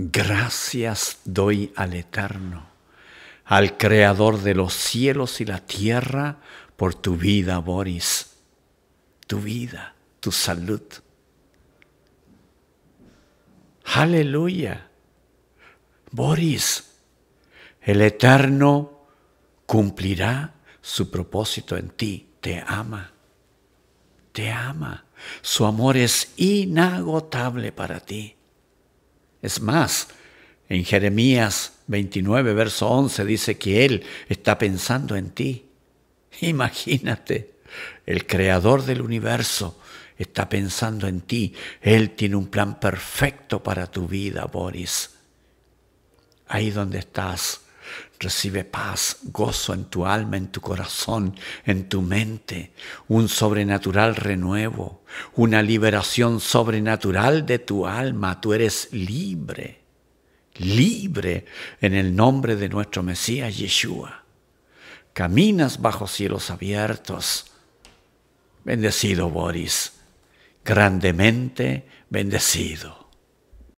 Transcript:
Gracias doy al Eterno, al Creador de los cielos y la tierra, por tu vida, Boris, tu vida, tu salud. Aleluya. Boris, el Eterno cumplirá su propósito en ti, te ama, te ama. Su amor es inagotable para ti. Es más, en Jeremías 29, verso 11 dice que Él está pensando en ti. Imagínate, el creador del universo está pensando en ti. Él tiene un plan perfecto para tu vida, Boris. Ahí donde estás Recibe paz, gozo en tu alma, en tu corazón, en tu mente, un sobrenatural renuevo, una liberación sobrenatural de tu alma. Tú eres libre, libre en el nombre de nuestro Mesías Yeshua. Caminas bajo cielos abiertos. Bendecido Boris, grandemente bendecido.